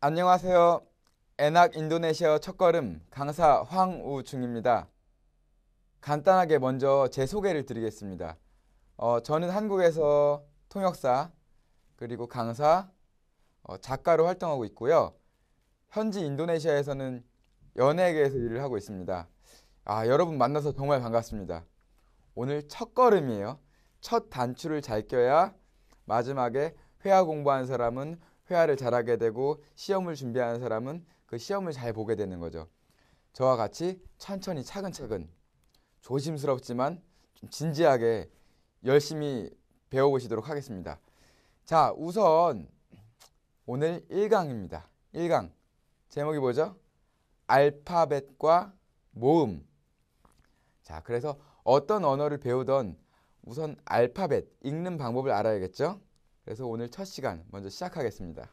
안녕하세요. 엔학 인도네시아 첫걸음 강사 황우중입니다. 간단하게 먼저 제 소개를 드리겠습니다. 어, 저는 한국에서 통역사, 그리고 강사, 어, 작가로 활동하고 있고요. 현지 인도네시아에서는 연예계에서 일을 하고 있습니다. 아, 여러분 만나서 정말 반갑습니다. 오늘 첫걸음이에요. 첫 단추를 잘 껴야 마지막에 회화 공부한 사람은 회화를 잘하게 되고 시험을 준비하는 사람은 그 시험을 잘 보게 되는 거죠. 저와 같이 천천히 차근차근 조심스럽지만 좀 진지하게 열심히 배워보시도록 하겠습니다. 자, 우선 오늘 1강입니다. 1강. 제목이 뭐죠? 알파벳과 모음. 자, 그래서 어떤 언어를 배우던 우선 알파벳, 읽는 방법을 알아야겠죠? 그래서 오늘 첫 시간 먼저 시작하겠습니다.